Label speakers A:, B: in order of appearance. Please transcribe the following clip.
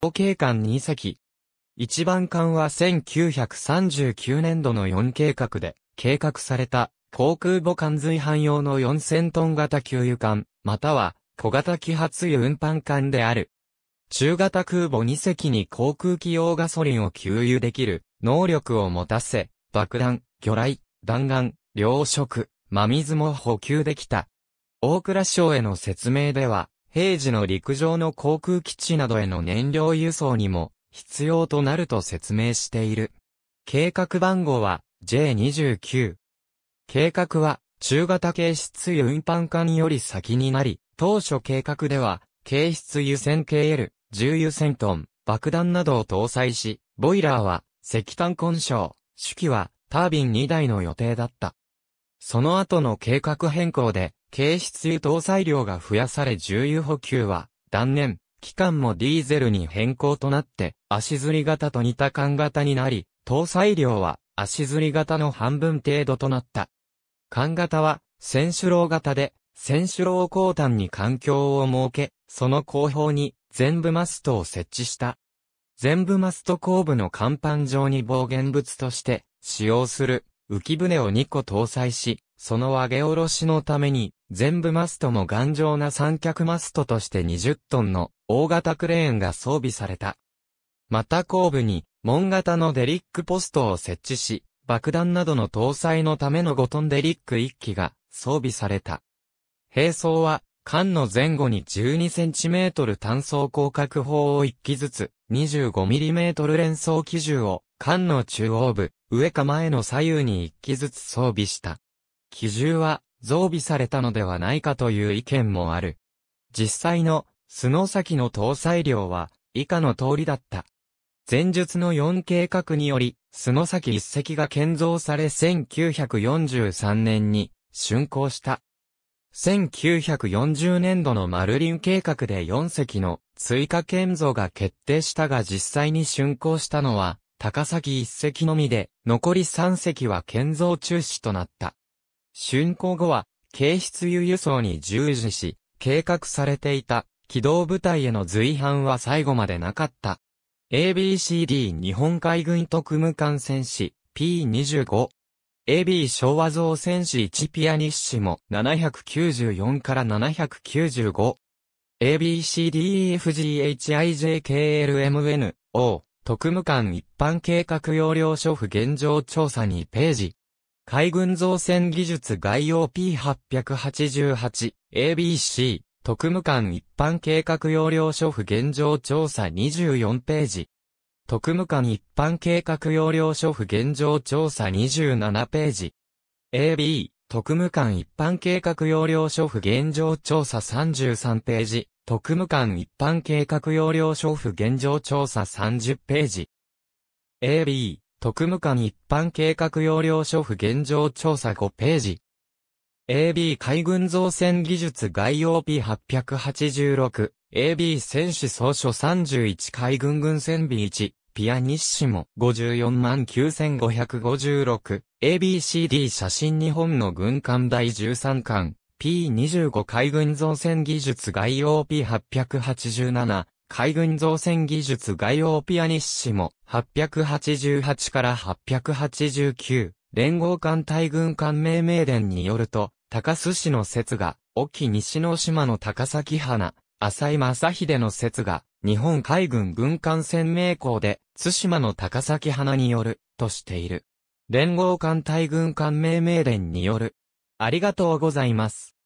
A: 統計官2隻。一番艦は1939年度の4計画で計画された航空母艦随伴用の4000トン型給油艦、または小型揮発油運搬艦である。中型空母2隻に航空機用ガソリンを給油できる能力を持たせ、爆弾、魚雷、弾丸、糧食、真水も補給できた。大倉省への説明では、平時の陸上の航空基地などへの燃料輸送にも必要となると説明している。計画番号は J29。計画は中型軽質運搬艦より先になり、当初計画では軽質油船 KL、重油船トン、爆弾などを搭載し、ボイラーは石炭混性、主機はタービン2台の予定だった。その後の計画変更で、軽質油搭載量が増やされ重油補給は断念、期間もディーゼルに変更となって足吊り型と似た缶型になり、搭載量は足吊り型の半分程度となった。缶型は選手楼型で、選手楼後端に環境を設け、その後方に全部マストを設置した。全部マスト後部の甲板上に防言物として使用する浮舟を2個搭載し、その上げ下ろしのために、全部マストも頑丈な三脚マストとして20トンの大型クレーンが装備された。また後部に、門型のデリックポストを設置し、爆弾などの搭載のための5トンデリック1機が装備された。並走は、艦の前後に1 2トル単装広角砲を1機ずつ、2 5トル連装機銃を、艦の中央部、上か前の左右に一機ずつ装備した。機銃は増備されたのではないかという意見もある。実際のスノーキの搭載量は以下の通りだった。前述の4計画により、スノーキ一隻が建造され1943年に竣工した。1940年度のマルリン計画で4隻の追加建造が決定したが実際に竣工したのは高崎一隻のみで、残り三隻は建造中止となった。竣工後は、軽質輸輸送に従事し、計画されていた機動部隊への随伴は最後までなかった。ABCD 日本海軍特務艦戦士 P25。AB 昭和造戦士1ピアニッシモ794から795。ABCDEFGHIJKLMNO 特務官一般計画要領書府現状調査2ページ。海軍造船技術概要 P888、ABC、特務官一般計画要領書府現状調査24ページ。特務官一般計画要領書府現状調査27ページ。AB、特務官一般計画要領書府現状調査33ページ。特務官一般計画要領書府現状調査30ページ。AB、特務官一般計画要領書府現状調査5ページ。AB 海軍造船技術概要 P886、AB 戦士総書31海軍軍船 B1、ピアニッシモ54万9556、ABCD 写真日本の軍艦第13巻、P25 海軍造船技術概要 P887 海軍造船技術概要ピアニッシモ888から889連合艦隊軍艦命名伝によると高須市の説が沖西の島の高崎花浅井正秀の説が日本海軍軍艦船名校で津島の高崎花によるとしている連合艦隊軍艦命名伝によるありがとうございます。